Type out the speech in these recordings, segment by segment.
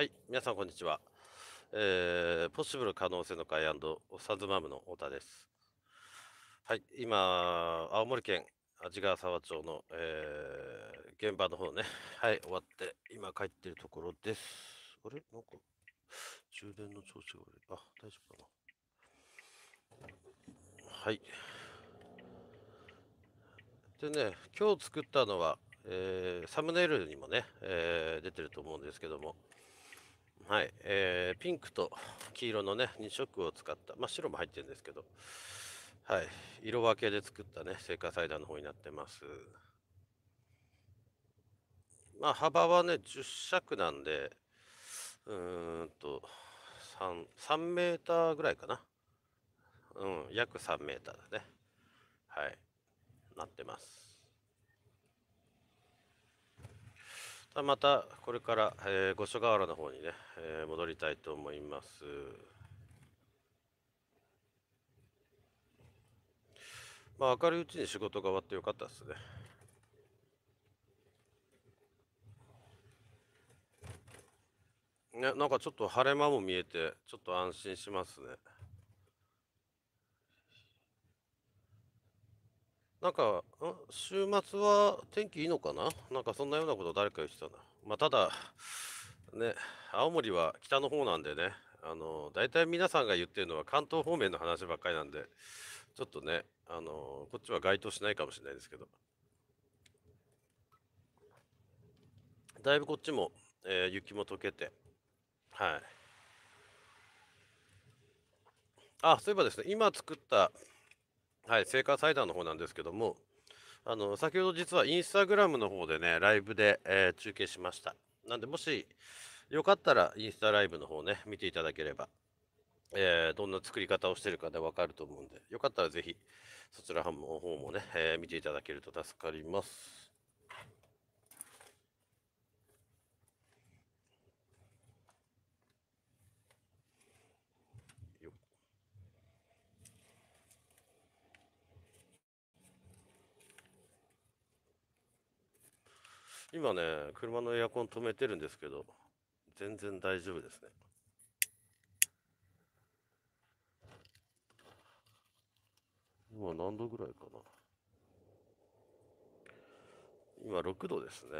はい、皆さんこんにちは。えー、ポッシブル可能性の会アンドサズマムの太田です。はい、今、青森県味川沢町の、えー、現場の方ね、はい、終わって、今帰ってるところです。あれなんか、充電の調子が悪い。あ、大丈夫かな。はい。でね、今日作ったのは、えー、サムネイルにもね、えー、出てると思うんですけども、はい、えー、ピンクと黄色のね、2色を使った、まあ、白も入ってるんですけど、はい、色分けで作ったね、聖火祭壇の方になってます。まあ、幅はね、10尺なんで、うーんと、3, 3メーターぐらいかな。うん、約3メーターだね。はい、なってます。たまたこれから、えー、五所川原の方にね、えー、戻りたいと思います。まあ明るいうちに仕事が終わってよかったですね。ね、なんかちょっと晴れ間も見えて、ちょっと安心しますね。なんか、週末は天気いいのかななんかそんなようなこと誰か言ってたな。まあ、ただ、ね、青森は北の方なんでね、あの、大体皆さんが言ってるのは関東方面の話ばっかりなんで、ちょっとね、あの、こっちは該当しないかもしれないですけど。だいぶこっちも、えー、雪も溶けて、はい。あ、そういえばですね、今作った、はい、聖火祭壇の方なんですけども、あの、先ほど実はインスタグラムの方でね、ライブで、えー、中継しました。なんで、もし、よかったらインスタライブの方ね、見ていただければ、えー、どんな作り方をしてるかでわかると思うんで、よかったらぜひ、そちらの方もね、えー、見ていただけると助かります。今ね、車のエアコン止めてるんですけど、全然大丈夫ですね。今何度ぐらいかな。今6度ですね。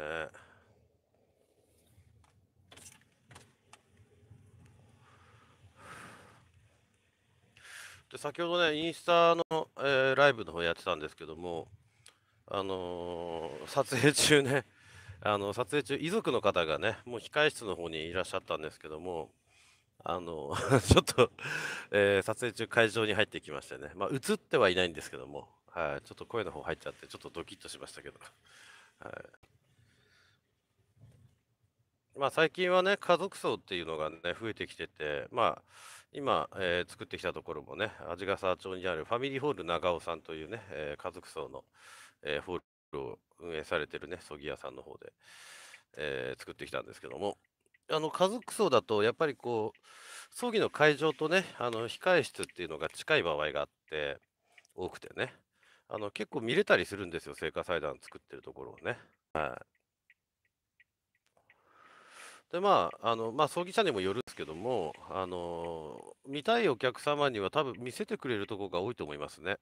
で先ほどね、インスタの、えー、ライブの方やってたんですけども、あのー、撮影中ねあの撮影中、遺族の方がね、もう控室の方にいらっしゃったんですけども、あの ちょっとえー、撮影中、会場に入ってきましてね、まあ、映ってはいないんですけども、はい、ちょっと声の方入っちゃって、ちょっとドキッとしましたけど。はいまあ、最近はね、家族葬っていうのがね、増えてきてて、まあ、今、えー、作ってきたところもね、鰺ヶ沢町にあるファミリーホール長尾さんというね、えー、家族葬の、えー、ホーを運営されてるね、葬儀屋さんの方で、えー、作ってきたんですけども、あの家族葬だと、やっぱりこう、葬儀の会場とね、あの控室っていうのが近い場合があって、多くてね、あの結構見れたりするんですよ、聖火祭壇作ってるところをね。はい、で、まあ、あのまあ、葬儀者にもよるんですけども、あの見たいお客様には多分見せてくれるところが多いと思いますね。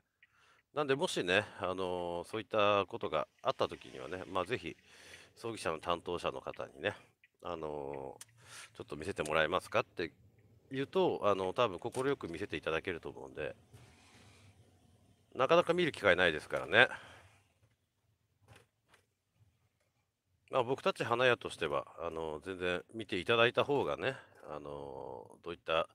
なんで、もしね、あのそういったことがあったときにはね、まあ、ぜひ、葬儀社の担当者の方にね、あのちょっと見せてもらえますかって言うと、あの多分快く見せていただけると思うんで、なかなか見る機会ないですからね。まあ、僕たち花屋としては、あの全然見ていただいた方がね、あのどういった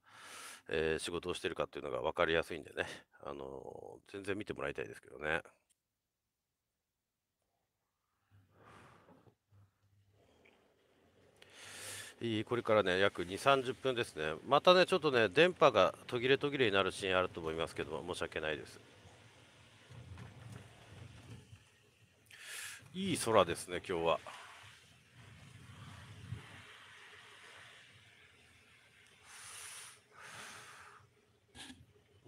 えー、仕事をしてるかっていうのが分かりやすいんでね、あのー、全然見てもらいたいですけどね。いいこれからね、約2、30分ですね。またね、ちょっとね、電波が途切れ途切れになるシーンあると思いますけども、申し訳ないです。いい空ですね、今日は。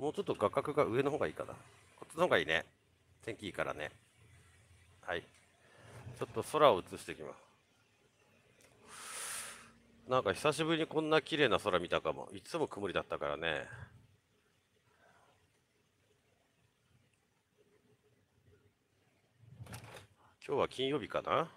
もうちょっと画角が上の方がいいかな。こっちの方がいいね。天気いいからね。はい。ちょっと空を映していきます。なんか久しぶりにこんな綺麗な空見たかも。いつも曇りだったからね。今日は金曜日かな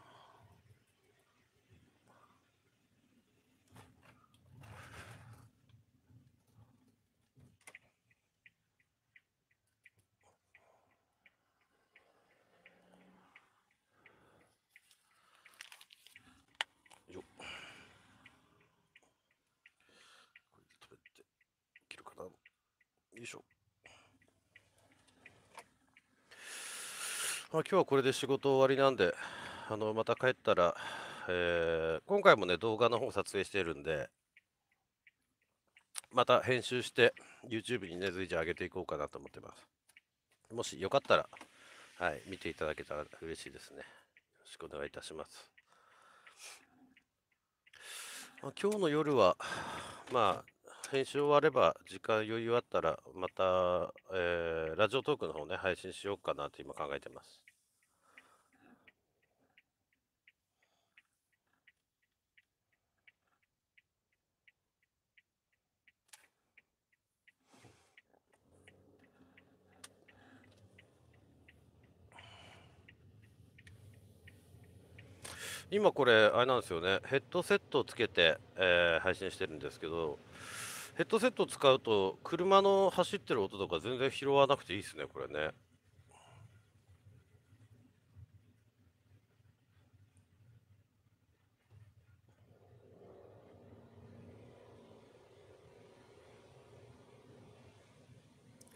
まあ、今日はこれで仕事終わりなんで、あのまた帰ったら、えー、今回もね、動画の方撮影してるんで、また編集して YouTube にね、随時上げていこうかなと思ってます。もしよかったら、はい、見ていただけたら嬉しいですね。よろしくお願いいたします。まあ、今日の夜は、まあ、編集終われば、時間余裕あったら、また、えー、ラジオトークの方ね、配信しようかなと今考えてます。今これあれなんですよねヘッドセットをつけて、えー、配信してるんですけどヘッドセット使うと、車の走ってる音とか全然拾わなくていいですね、これね。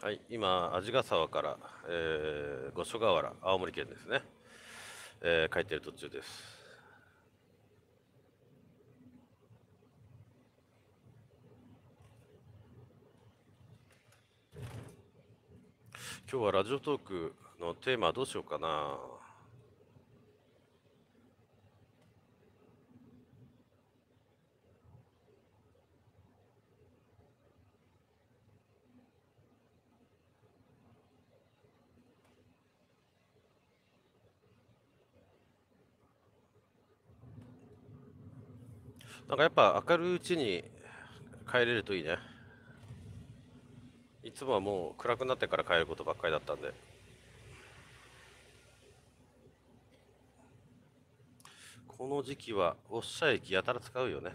はい、今、鰺ヶ沢から、えー、五所川原、青森県ですね、えー、帰ってる途中です。今日はラジオトークのテーマどうしようかな。なんかやっぱ明るいうちに帰れるといいね。つもはもう暗くなってから帰ることばっかりだったんでこの時期はおっしゃ駅やたら使うよね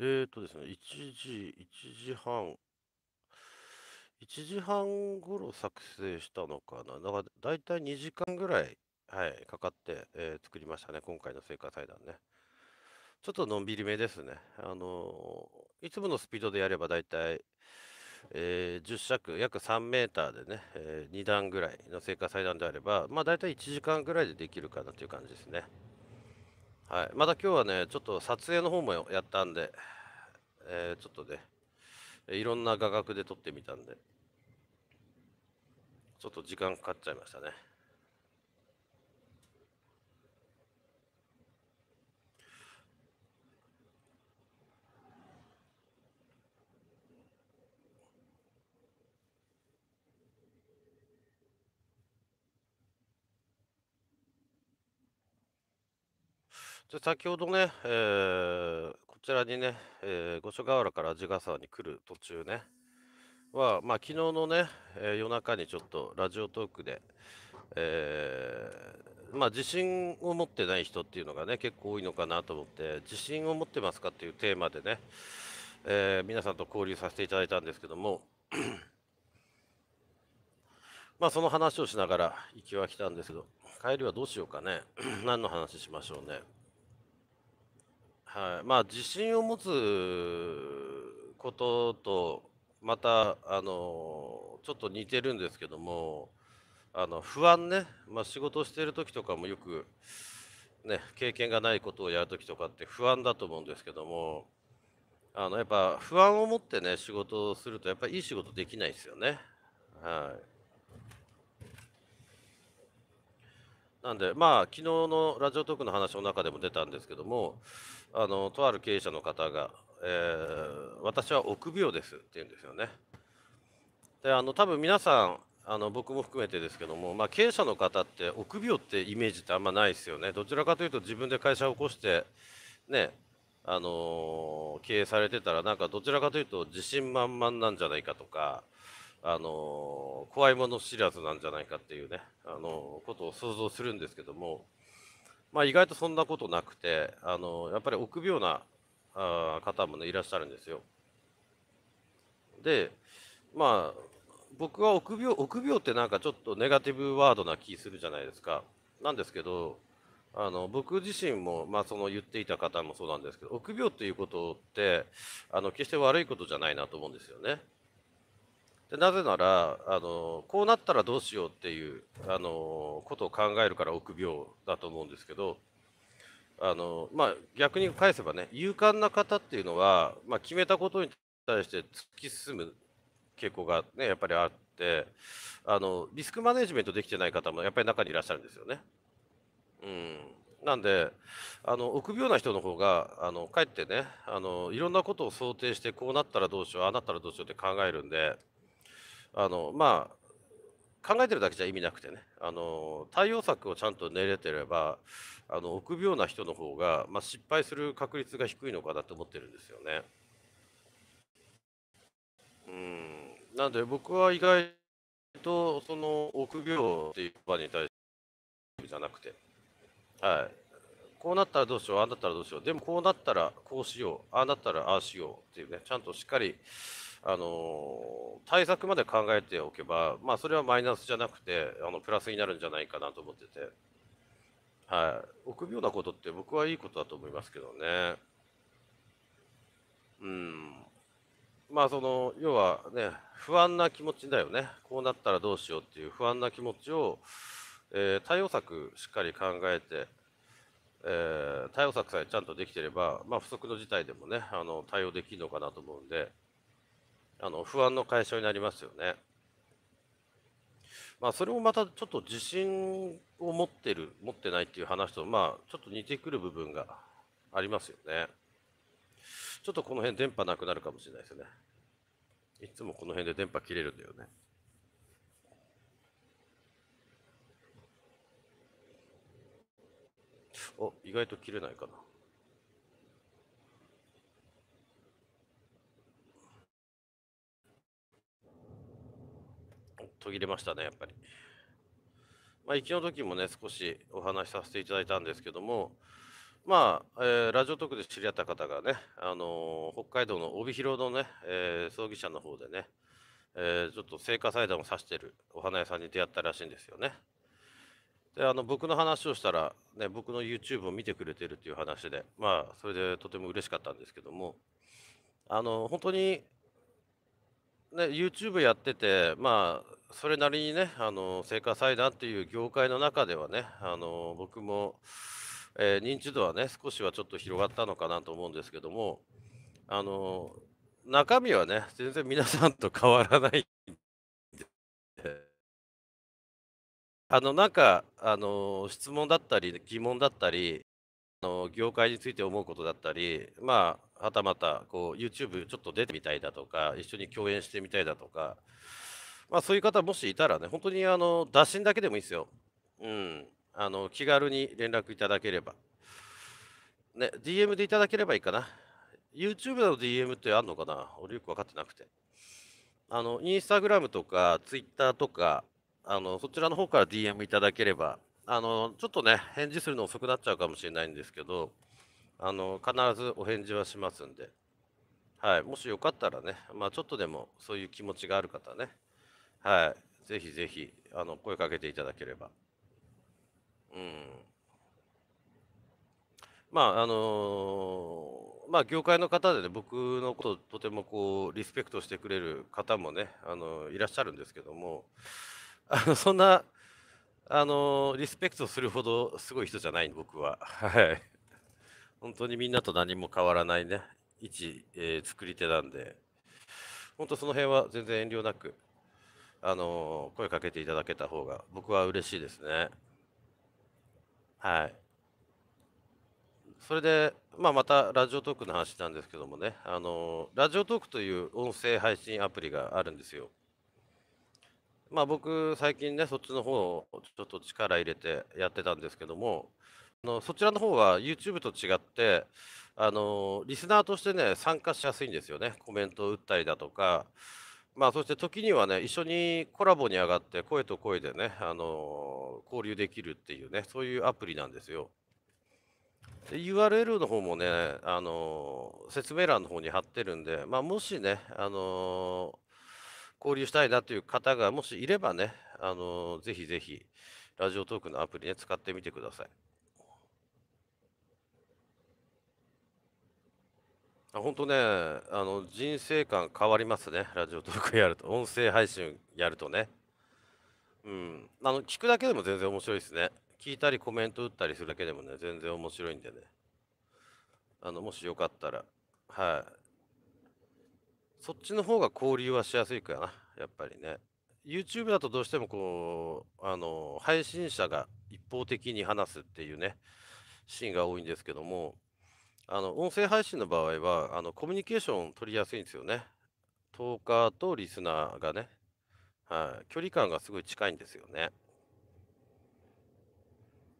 えーとですね、1時、1時半、1時半ごろ作成したのかな、だから大体2時間ぐらい、はい、かかって、えー作りましたね、今回の聖火祭壇ね。ちょっとのんびりめですね。あのーいつものスピードでやれば大体、えー10尺、約3メーターでね、え2段ぐらいの聖火祭壇であれば、まあ大体1時間ぐらいでできるかなという感じですね。はい、また今日はね、ちょっと撮影の方もやったんで、えー、ちょっとね、いろんな画角で撮ってみたんで、ちょっと時間かかっちゃいましたね。じゃ先ほどね、えー、こちらにね、えー、五所川原から味ヶ沢に来る途中ね、は、まあ、昨日のね、えー、夜中にちょっとラジオトークで、えー、まあ、自信を持ってない人っていうのがね、結構多いのかなと思って、自信を持ってますかっていうテーマでね、えー、皆さんと交流させていただいたんですけども、まあ、その話をしながら行きは来たんですけど、帰りはどうしようかね、何の話しましょうね。はい、まあ自信を持つこととまたあのちょっと似てるんですけどもあの不安ね、まあ、仕事してる時とかもよく、ね、経験がないことをやる時とかって不安だと思うんですけどもあのやっぱ不安を持ってね仕事をするとやっぱりいい仕事できないですよね。はいなんで、まあ、昨日のラジオトークの話の中でも出たんですけども、あのとある経営者の方が、えー、私は臆病ですって言うんですよね。であの多分皆さんあの僕も含めてですけども、まあ、経営者の方って臆病ってイメージってあんまないですよね。どちらかというと自分で会社を起こしてねあの経営されてたらなんかどちらかというと自信満々なんじゃないかとか、あの怖いもの知らずなんじゃないかっていうね、あのことを想像するんですけどもまあ、意外とそんなことなくて、あのやっぱり臆病なあ方も、ね、いらっしゃるんですよ。で、まあ、僕は臆病臆病ってなんかちょっとネガティブワードな気するじゃないですか。なんですけど、あの僕自身も、まあ、その言っていた方もそうなんですけど、臆病ということってあの決して悪いことじゃないなと思うんですよね。なぜならあの、こうなったらどうしようっていうあのことを考えるから臆病だと思うんですけど、あのまあ、逆に返せばね、勇敢な方っていうのは、まあ、決めたことに対して突き進む傾向が、ね、やっぱりあってあの、リスクマネジメントできてない方もやっぱり中にいらっしゃるんですよね。うんなんであの臆病な人の方があのかえってねあのいろんなことを想定してこうなったらどうしようああなったらどうしようって考えるんであのまあ考えてるだけじゃ意味なくてねあの対応策をちゃんと練れてればあの臆病な人の方が、まあ、失敗する確率が低いのかなと思ってるんですよね。うんなんで僕は意外とその臆病っていう場に対してじゃなくて、はい、こうなったらどうしよう、ああなったらどうしよう、でもこうなったらこうしよう、ああなったらああしようっていうね、ちゃんとしっかりあの対策まで考えておけば、まあ、それはマイナスじゃなくてあのプラスになるんじゃないかなと思ってて、はい、臆病なことって僕はいいことだと思いますけどね。うんまあその要はね不安な気持ちだよねこうなったらどうしようっていう不安な気持ちを、えー、対応策しっかり考えて、えー、対応策さえちゃんとできてれば、まあ、不測の事態でもねあの対応できるのかなと思うんで。あの不安の解消になりますよね。まあ、それもまたちょっと自信を持ってる、持ってないっていう話と、まあ、ちょっと似てくる部分がありますよね。ちょっとこの辺電波なくなるかもしれないですね。いつもこの辺で電波切れるんだよね。お、意外と切れないかな。途切れましたね、やっぱり。まあ、行きの時もね、少しお話しさせていただいたんですけども、まあ、えー、ラジオ特で知り合った方がね、あのー、北海道の帯広のね、えー、葬儀社の方でね、えちょっと聖火祭壇を指してるお花屋さんに出会ったらしいんですよね。であの僕の話をしたら、ね、僕の YouTube を見てくれてるっていう話で、まあ、それでとても嬉しかったんですけども、あの本当にね、YouTube やってて、まあ、それなりにね、あの成果祭壇っていう業界の中ではね、あの僕も、えー、認知度はね、少しはちょっと広がったのかなと思うんですけども、あの中身はね、全然皆さんと変わらないあのなんかあの質問だったり疑問だったりの業界について思うことだったり、まあ、はたまたこう YouTube ちょっと出てみたいだとか、一緒に共演してみたいだとか、まあ、そういう方もしいたらね、本当にあの打診だけでもいいですよ。うん、あの気軽に連絡いただければ。ね、DM でいただければいいかな。YouTube の DM ってあんのかな俺よく分かってなくて。あの、インスタグラムとか、Twitter とか、あの、そちらの方から DM いただければ、あのちょっとね、返事するの遅くなっちゃうかもしれないんですけど、あの必ずお返事はしますんで、はい、もしよかったらね、まあ、ちょっとでもそういう気持ちがある方ね、はい、ぜひぜひあの声かけていただければ。うんまああのー、まあ、業界の方でね僕のことをとてもこうリスペクトしてくれる方もね、あのいらっしゃるんですけどもあのそんなあのリスペクトするほどすごい人じゃない僕は。はい。本当にみんなと何も変わらないね、一、えー、作り手なんで、本当その辺は全然遠慮なく、あの声かけていただけた方が、僕は嬉しいですね。はい。それで、まあ、またラジオトークの話なんですけどもね、あのラジオトークという音声配信アプリがあるんですよ。まあ、僕、最近ね、そっちの方をちょっと力入れてやってたんですけども、あのそちらの方は YouTube と違って、あのリスナーとしてね、参加しやすいんですよね、コメントを打ったりだとか、まあ、そして時にはね、一緒にコラボに上がって、声と声でね、あの交流できるっていうね、そういうアプリなんですよ。URL の方もね、あの説明欄の方に貼ってるんで、まあ、もしね、あの交流したいなという方がもしいればね、あのぜひぜひ、ラジオトークのアプリね、使ってみてください。あ本当ね、あの人生観変わりますね、ラジオトークやると、音声配信やるとね。うん、あの聞くだけでも全然面白いですね。聞いたりコメント打ったりするだけでもね、全然面白いんでね。あのもしよかったら、はい、そっちの方が交流はしやすいかな、やっぱりね。YouTube だとどうしてもこう、あの、配信者が一方的に話すっていうね、シーンが多いんですけども、あの、音声配信の場合は、あの、コミュニケーション取りやすいんですよね。トーカーとリスナーがね、はい、距離感がすごい近いんですよね。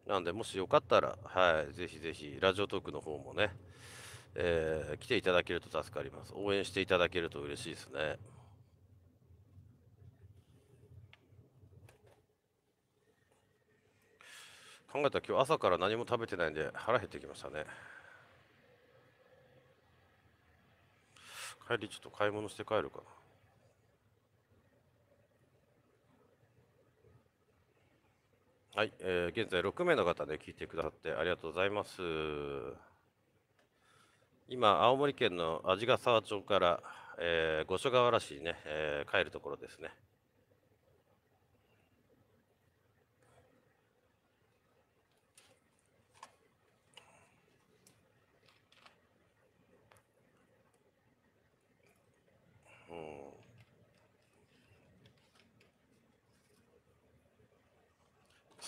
なんで、もしよかったら、はい、ぜひぜひ、ラジオトークの方もね、えー、来ていただけると助かります。応援していただけると嬉しいですね。考えたら今日朝から何も食べてないんで腹減ってきましたね。帰りちょっと買い物して帰るかな。はい、えー、現在6名の方で、ね、聞いてくださってありがとうございます。今、青森県の鰺ヶ沢町から、えー、五所川原市にね、えー、帰るところですね。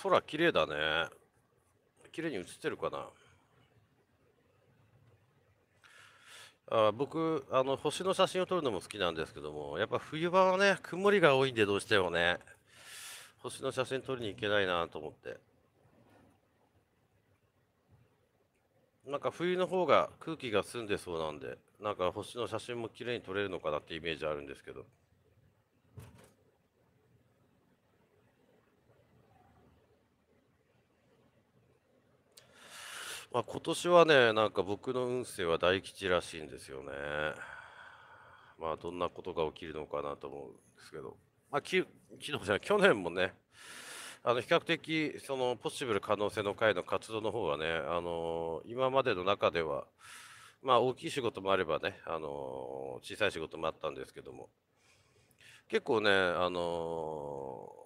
空綺麗だね綺麗に映ってるかなあ僕、あの、星の写真を撮るのも好きなんですけども、やっぱ冬場はね、曇りが多いんでどうしてもね、星の写真撮りに行けないなと思って。なんか冬の方が空気が澄んでそうなんで、なんか星の写真も綺麗に撮れるのかなってイメージあるんですけど。まあ、今年はね、なんか僕の運勢は大吉らしいんですよね。まあ、どんなことが起きるのかなと思うんですけど、まあ、き昨日じゃな去年もね、あの比較的、そのポッシブル可能性の会の活動の方はね、あのー、今までの中では、まあ、大きい仕事もあればね、あのー、小さい仕事もあったんですけども、結構ね、あのー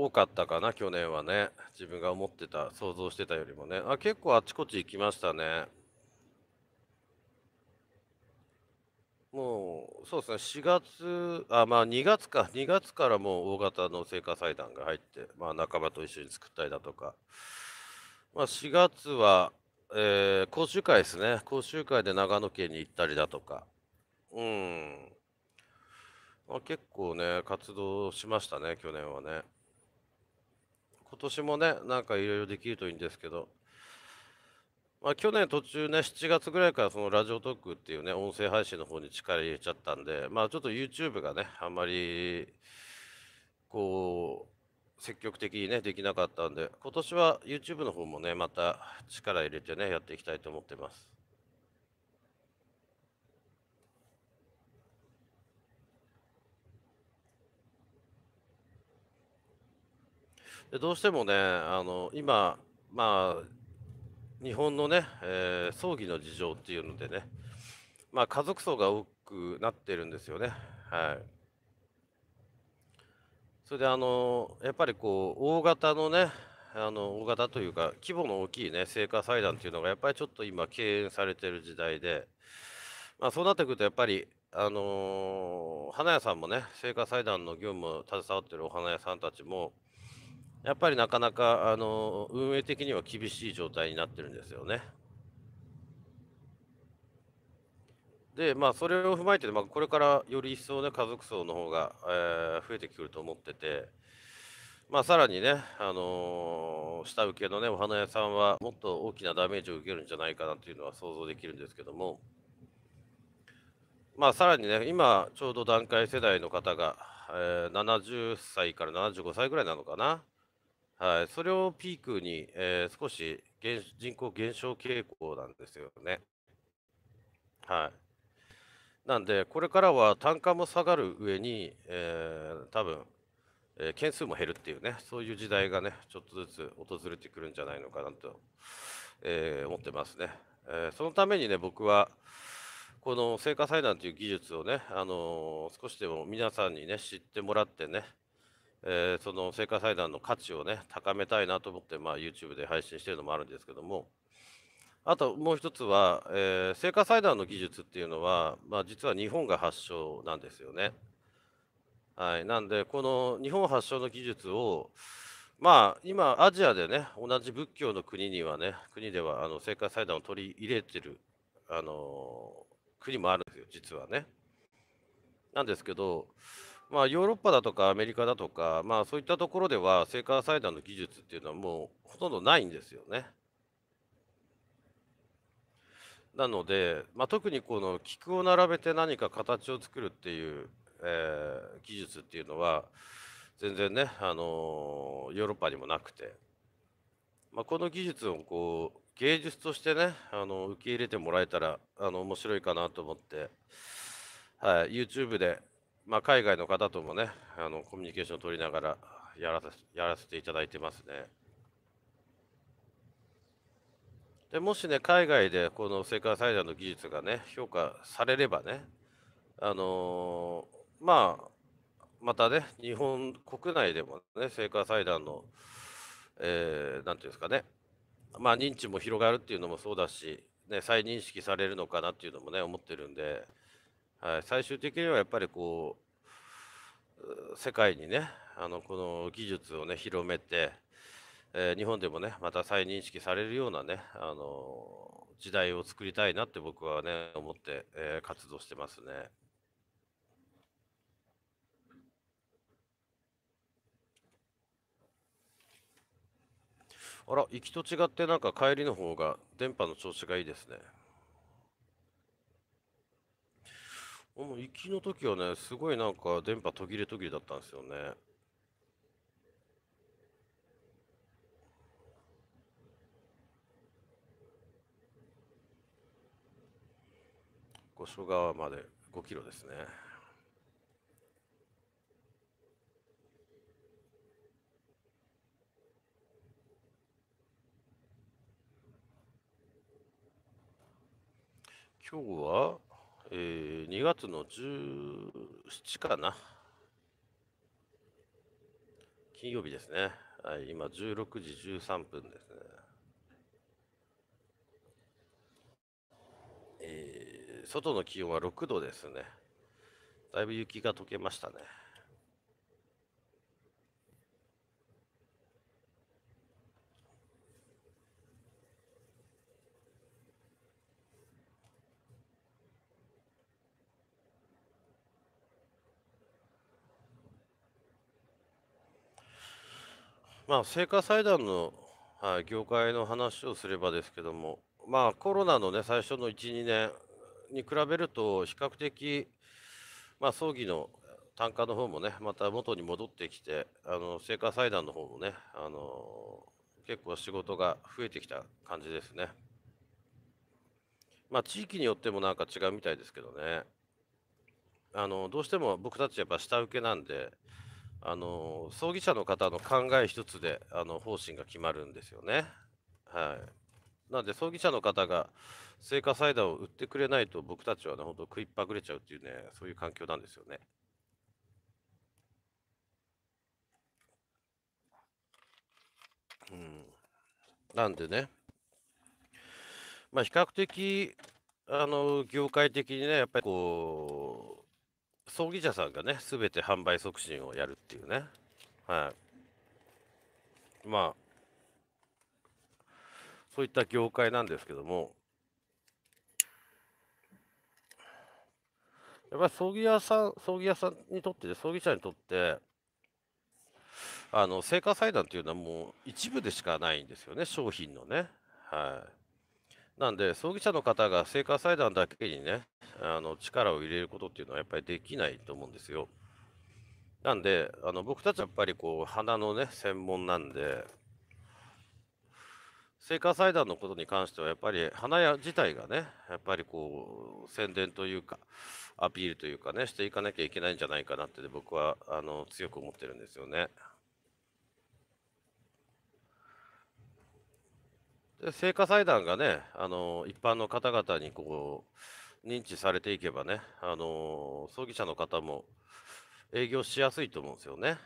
多かったかな、去年はね。自分が思ってた、想像してたよりもね。あ、結構あちこち行きましたね。もう、そうですね、4月、あ、まあ2月か、2月からもう大型の聖火祭壇が入って、まあ仲間と一緒に作ったりだとか、まあ4月は、えー、講習会ですね、講習会で長野県に行ったりだとか、うん、まあ、結構ね、活動しましたね、去年はね。今年もね、なんかいろいろできるといいんですけど、まあ、去年途中ね、7月ぐらいからそのラジオトークっていうね、音声配信の方に力入れちゃったんで、まあちょっと YouTube がね、あんまり、こう、積極的にね、できなかったんで、今年は YouTube の方もね、また力入れてね、やっていきたいと思ってます。でどうしてもね、あの今、まあ、日本のね、えー、葬儀の事情っていうのでね、まあ、家族葬が多くなってるんですよね。はい。それであのやっぱりこう大型のねあの大型というか規模の大きいね聖火祭壇っていうのがやっぱりちょっと今敬遠されてる時代で、まあ、そうなってくるとやっぱりあのー、花屋さんもね聖火祭壇の業務を携わってるお花屋さんたちもやっぱりなかなかあの運営的には厳しい状態になってるんですよね。で、まあ、それを踏まえて、まあ、これからより一層ね、家族層の方が、えー、増えてくると思ってて、まあ、さらにね、あのー、下請けのね、お花屋さんは、もっと大きなダメージを受けるんじゃないかなというのは想像できるんですけども、まあ、さらにね、今、ちょうど団塊世代の方が、えー、70歳から75歳ぐらいなのかな。はい、それをピークに、えー、少し減人口減少傾向なんですよね。はい、なんで、これからは単価も下がる上に、えー、多分、えー、件数も減るっていうね、そういう時代がね、ちょっとずつ訪れてくるんじゃないのかなと、えー、思ってますね。えそのためにね、僕は、この聖火祭壇という技術をね、あの少しでも皆さんにね、知ってもらってね、えー、その聖火祭壇の価値をね、高めたいなと思って、まあ、YouTube で配信してるのもあるんですけども、あともう一つは、えー、聖火祭壇の技術っていうのは、まあ、実は日本が発祥なんですよね。はい、なんで、この日本発祥の技術を、まあ、今、アジアでね、同じ仏教の国にはね、国ではあの聖火祭壇を取り入れてる、あのー、国もあるんですよ、実はね。なんですけど、まあ、ヨーロッパだとかアメリカだとか、まあ、そういったところでは、聖火祭壇の技術っていうのはもうほとんどないんですよね。なので、まあ、特にこの菊を並べて何か形を作るっていう、えー、技術っていうのは、全然ね、あのー、ヨーロッパにもなくて、まあ、この技術をこう芸術としてね、あの受け入れてもらえたらあの面白いかなと思って、はい、YouTube でまあ、海外の方ともねあのコミュニケーションを取りながらやらやらせていただいてますね。でもしね、海外でこの世界最大の技術がね、評価されればね、あのー、まあ、またね、日本国内でもね、聖火祭壇の、えー、ていうんですかね、まあ、認知も広がるっていうのもそうだし、ね、再認識されるのかなっていうのもね、思ってるんで、はい、最終的にはやっぱりこう世界にねあのこの技術をね広めて、えー、日本でもねまた再認識されるようなねあの時代を作りたいなって僕はね思って、えー、活動してますね。あら、行きと違ってなんか帰りの方が電波の調子がいいですね。う行きの時はね、すごいなんか電波途切れ途切れだったんですよね。五所川まで5キロですね。今日はえー、2月の17かな。金曜日ですね。はい、今16時13分ですね。えー、外の気温は6度ですね。だいぶ雪が溶けましたね。まあ、聖火祭壇の、はい、業界の話をすればですけども、まあ、コロナのね、最初の1、2年に比べると、比較的、まあ、葬儀の単価の方もね、また元に戻ってきて、あの、聖火祭壇の方もね、あのー、結構仕事が増えてきた感じですね。まあ、地域によってもなんか違うみたいですけどね。あの、どうしても僕たちやっぱ下請けなんで、あの葬儀社の方の考え一つであの方針が決まるんですよね。はい、なので葬儀社の方が聖火サイダーを売ってくれないと僕たちはね本当食いっぱぐれちゃうっていうねそういう環境なんですよね。うん、なんでね、まあ、比較的あの業界的にねやっぱりこう葬儀社さんがね、すべて販売促進をやるっていうね。はい。まあ、そういった業界なんですけども、やっぱり葬儀屋さん、葬儀屋さんにとって、葬儀社にとって、あの、聖火祭壇というのはもう一部でしかないんですよね、商品のね。はい。なんで、葬儀社の方が聖火祭壇だけにね、あの力を入れることっていうのはやっぱりできないと思うんですよ。なんで、あの僕たちはやっぱりこう、花のね、専門なんで、聖火祭壇のことに関しては、やっぱり花屋自体がね、やっぱりこう、宣伝というか、アピールというかね、していかなきゃいけないんじゃないかなって、僕はあの強く思ってるんですよね。聖火祭壇がね、あの一般の方々にこう認知されていけばね、あの葬儀社の方も営業しやすいと思うんですよね。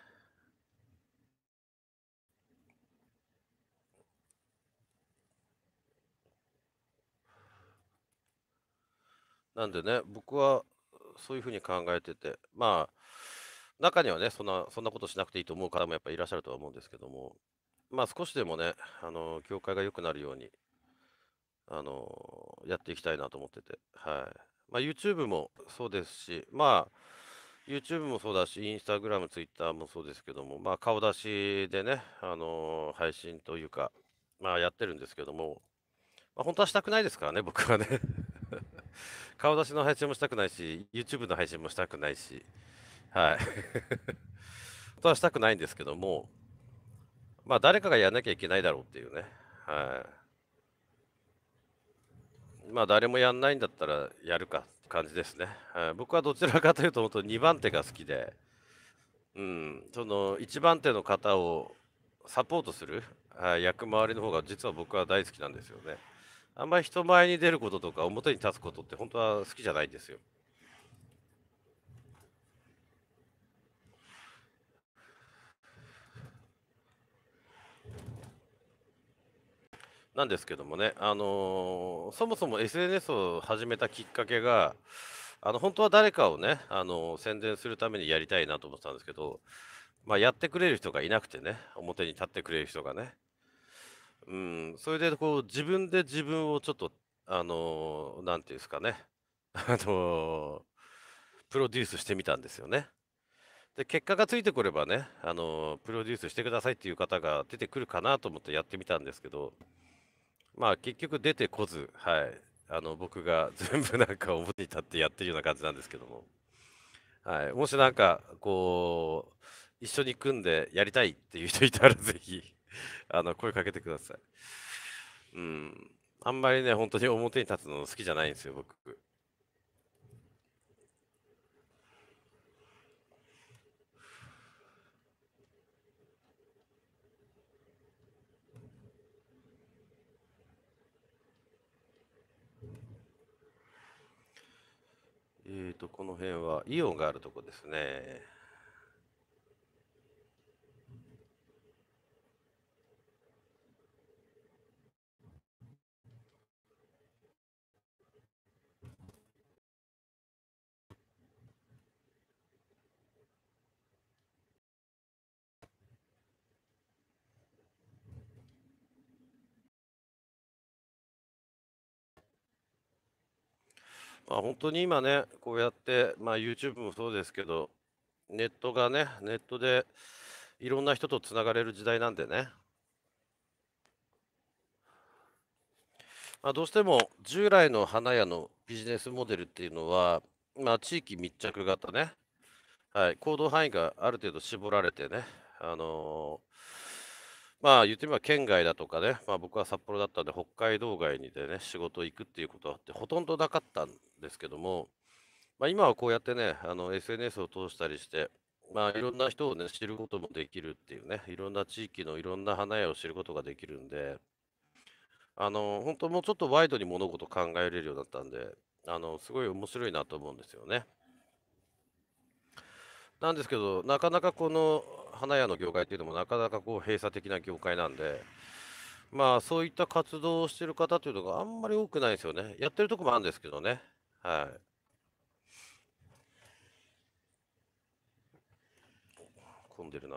なんでね、僕はそういうふうに考えてて、まあ、中にはね、そんなそんなことしなくていいと思う方もやっぱいらっしゃるとは思うんですけども。まあ、少しでもね、あの業界が良くなるように、あのやっていきたいなと思ってて、はい。まあ、YouTube もそうですし、まあ、YouTube もそうだし、Instagram、Twitter もそうですけども、まあ、顔出しでね、あの配信というか、まあ、やってるんですけども、まあ、本当はしたくないですからね、僕はね。顔出しの配信もしたくないし、YouTube の配信もしたくないし、はい。本当はしたくないんですけども、まあ、誰かがやらなきゃいけないだろうっていうね。はい。まあ、誰もやんないんだったらやるかって感じですね。はい、僕はどちらかというと、本当2番手が好きで、うん、その1番手の方をサポートする、はい、役回りの方が実は僕は大好きなんですよね。あんまり人前に出ることとか表に立つことって本当は好きじゃないんですよ。なんですけどもね、あのーそもそも SNS を始めたきっかけが、あの本当は誰かをね、あのー宣伝するためにやりたいなと思ったんですけど、まあ、やってくれる人がいなくてね、表に立ってくれる人がね。うん、それでこう自分で自分をちょっと、あのーなんていうんですかね、あのプロデュースしてみたんですよね。で結果がついてくればね、あのプロデュースしてくださいっていう方が出てくるかなと思ってやってみたんですけど、まあ結局出てこず、はい、あの僕が 全部なんか表に立ってやってるような感じなんですけども、はい、もしなんかこう一緒に組んでやりたいっていう人いたら ぜひあの声かけてください。うん、あんまりね本当に表に立つの好きじゃないんですよ僕。えーと、この辺はイオンがあるとこですね。まあ、本当に今ね、こうやって、まあ、YouTube もそうですけど、ネットがね、ネットでいろんな人とつながれる時代なんでね、まあ、どうしても従来の花屋のビジネスモデルっていうのは、まあ、地域密着型ね、はい、行動範囲がある程度絞られてね、あのーまあ言ってみれば県外だとかね、まあ、僕は札幌だったんで北海道外にでね仕事行くっていうことはってほとんどなかったんですけども、まあ、今はこうやってねあの SNS を通したりして、まあ、いろんな人をね知ることもできるっていうねいろんな地域のいろんな花屋を知ることができるんであの本当もうちょっとワイドに物事考えれるようになったんであのすごい面白いなと思うんですよね。なんですけど、なかなかこの花屋の業界っていうのもなかなかこう閉鎖的な業界なんで、まあそういった活動をしてる方というのがあんまり多くないですよね。やってるとこもあるんですけどね。はい。混んでるな。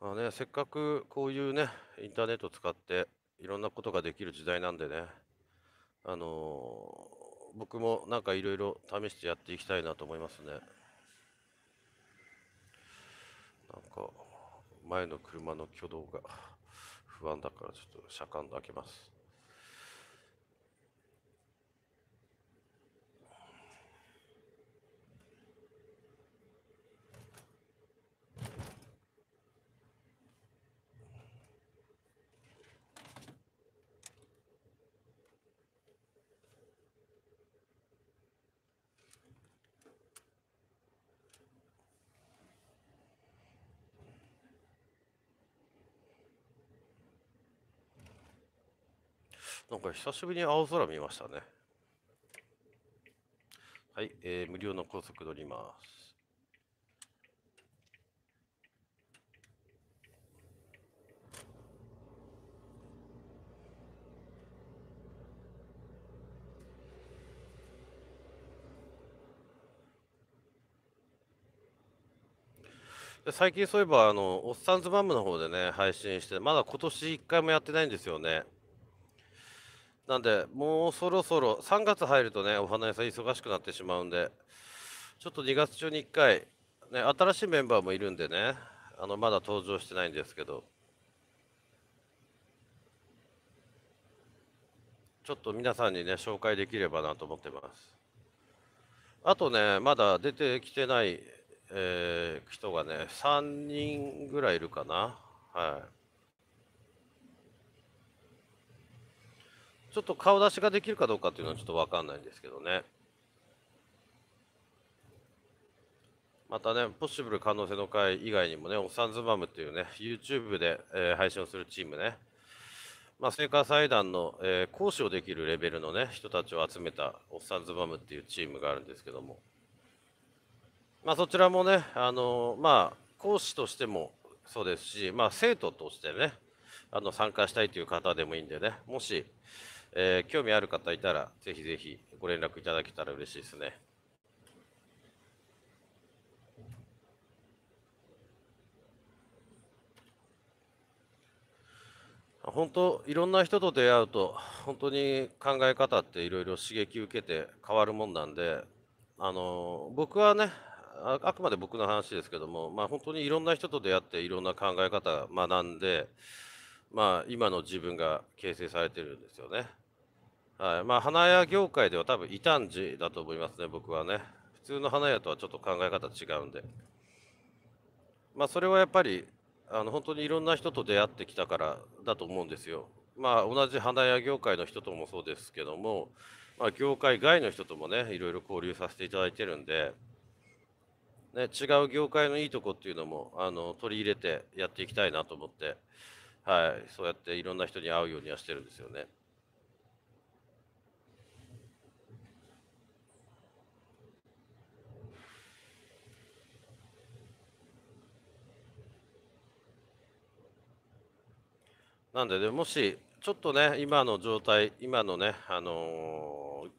まあね、せっかくこういうね、インターネットを使っていろんなことができる時代なんでね、あのー、僕もなんかいろいろ試してやっていきたいなと思いますね。なんか、前の車の挙動が不安だからちょっと車間開けます。なんか久しぶりに青空見ましたね。はい、えー、無料の高速乗ります。最近そういえば、あの、おっさんズマムの方でね、配信して、まだ今年一回もやってないんですよね。なんで、もうそろそろ3月入るとね、お花屋さん忙しくなってしまうんで、ちょっと2月中に1回、ね、新しいメンバーもいるんでね、あのまだ登場してないんですけど、ちょっと皆さんにね、紹介できればなと思ってます。あとね、まだ出てきてない、えー、人がね、3人ぐらいいるかな。はい。ちょっと顔出しができるかどうかっていうのはちょっと分かんないんですけどね。またね、ポッシブル可能性の会以外にもね、オサンズマムっていうね、YouTube で、えー、配信をするチームね、まあ、聖火祭壇の、えー、講師をできるレベルのね、人たちを集めたオッサンズバムっていうチームがあるんですけども、まあ、そちらもね、あのー、まあ、講師としてもそうですし、まあ、生徒としてね、あの参加したいという方でもいいんでね、もし、えー、興味ある方いたら、ぜひぜひご連絡いただけたら嬉しいですね。本当いろんな人と出会うと本当に考え方っていろいろ刺激受けて変わるもんなんであの僕はねあくまで僕の話ですけども、まあ、本当にいろんな人と出会っていろんな考え方学んで、まあ、今の自分が形成されてるんですよね。はいまあ、花屋業界では多分異端児だと思いますね、僕はね。普通の花屋とはちょっと考え方違うんで。まあ、それはやっぱりあの本当にいろんな人と出会ってきたからだと思うんですよ。まあ、同じ花屋業界の人ともそうですけども、まあ、業界外の人ともね、いろいろ交流させていただいてるんで、ね、違う業界のいいとこっていうのもあの取り入れてやっていきたいなと思って、はい、そうやっていろんな人に会うようにはしてるんですよね。なんでね、もし、ちょっとね、今の状態、今のね、あのー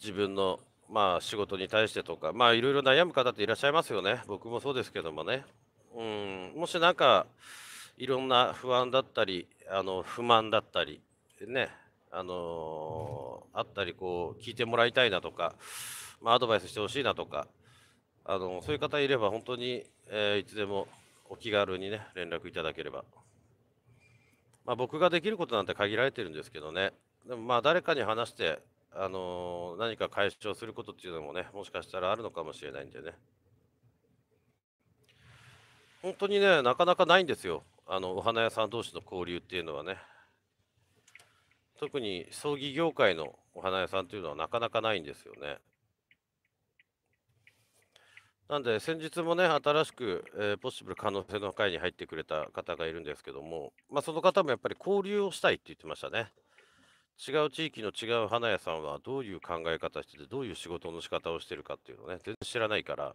自分の、まあ、仕事に対してとか、まあ、いろいろ悩む方っていらっしゃいますよね。僕もそうですけどもね。うん、もしなんか、いろんな不安だったり、あの不満だったり、ね、あのー、あったり、こう、聞いてもらいたいなとか、まあ、アドバイスしてほしいなとか、あのそういう方いれば、本当に、えー、いつでもお気軽にね、連絡いただければまあ、僕ができることなんて限られてるんですけどね、でもまあ誰かに話して、あのー、何か解消することっていうのもね、もしかしたらあるのかもしれないんでね。本当にね、なかなかないんですよ、あのお花屋さん同士の交流っていうのはね。特に葬儀業界のお花屋さんというのはなかなかないんですよね。なんで先日もね、新しく、えー、ポッシブル可能性の会に入ってくれた方がいるんですけども、まあ、その方もやっぱり交流をしたいって言ってましたね。違う地域の違う花屋さんはどういう考え方してて、どういう仕事の仕方をしてるかっていうのね、全然知らないから、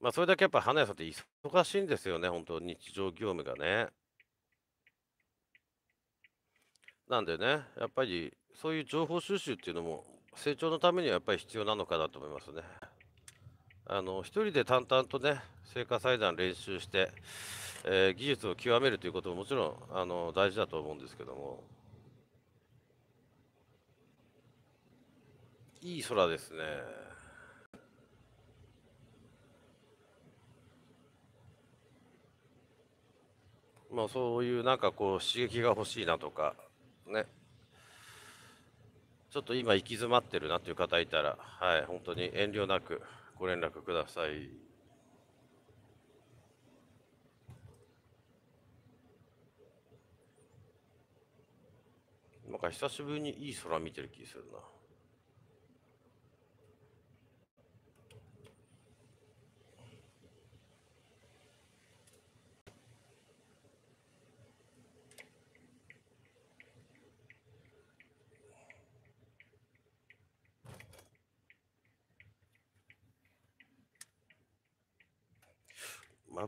まあ、それだけやっぱ花屋さんって忙しいんですよね、本当、日常業務がね。なんでね、やっぱりそういう情報収集っていうのも、成長のためにはやっぱり必要なのかなと思いますね。あの一人で淡々とね聖火祭壇練習して、えー、技術を極めるということももちろんあの大事だと思うんですけどもいい空ですね。まあそういうなんかこう刺激が欲しいなとかねちょっと今行き詰まってるなという方いたらはい本当に遠慮なく。ご連絡ください。なんか久しぶりにいい空見てる気するな。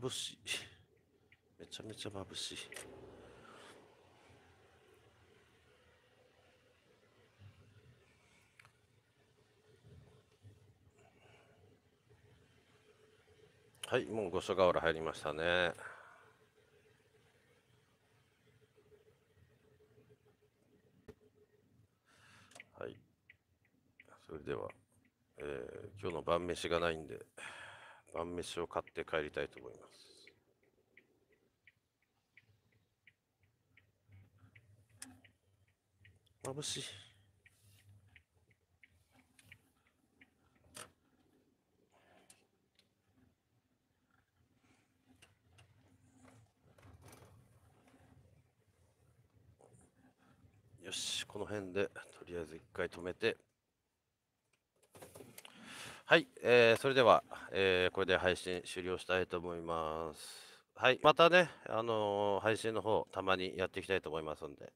ぶしい。めちゃめちゃ眩しい。はい、もう五所川原入りましたね。はい。それでは、えー、今日の晩飯がないんで。晩飯を買って帰りたいと思います。眩しい。よし、この辺でとりあえず一回止めて。はい、えー、それでは、えー、これで配信終了したいと思います。はい、またね、あのー、配信の方、たまにやっていきたいと思いますんで、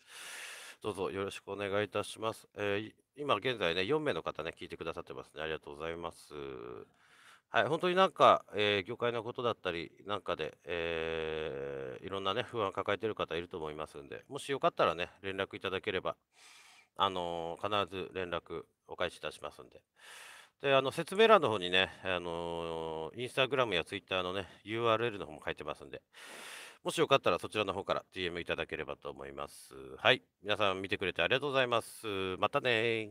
どうぞよろしくお願いいたします。えー、今現在ね、4名の方ね、聞いてくださってますね。ありがとうございます。はい、本当になんか、えー、業界のことだったりなんかで、えー、いろんなね、不安抱えてる方いると思いますんで、もしよかったらね、連絡いただければ、あの必ず連絡お返しいたしますんで。であの説明欄の方にね、あのインスタグラムやツイッターのね、URL の方も書いてますんで、もしよかったらそちらの方から DM いただければと思います。はい。皆さん見てくれてありがとうございます。またね